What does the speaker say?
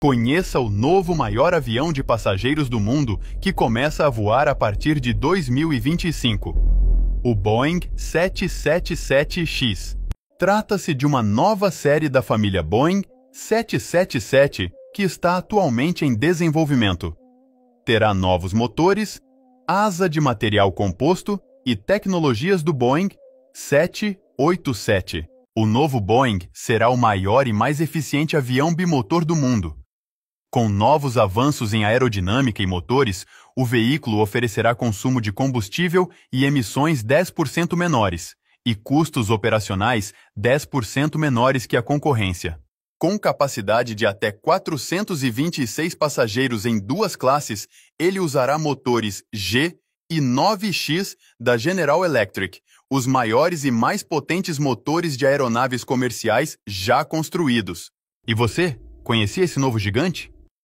Conheça o novo maior avião de passageiros do mundo que começa a voar a partir de 2025. O Boeing 777X. Trata-se de uma nova série da família Boeing 777 que está atualmente em desenvolvimento. Terá novos motores, asa de material composto e tecnologias do Boeing 787. O novo Boeing será o maior e mais eficiente avião bimotor do mundo com novos avanços em aerodinâmica e motores, o veículo oferecerá consumo de combustível e emissões 10% menores, e custos operacionais 10% menores que a concorrência. Com capacidade de até 426 passageiros em duas classes, ele usará motores G e 9X da General Electric, os maiores e mais potentes motores de aeronaves comerciais já construídos. E você, conhecia esse novo gigante?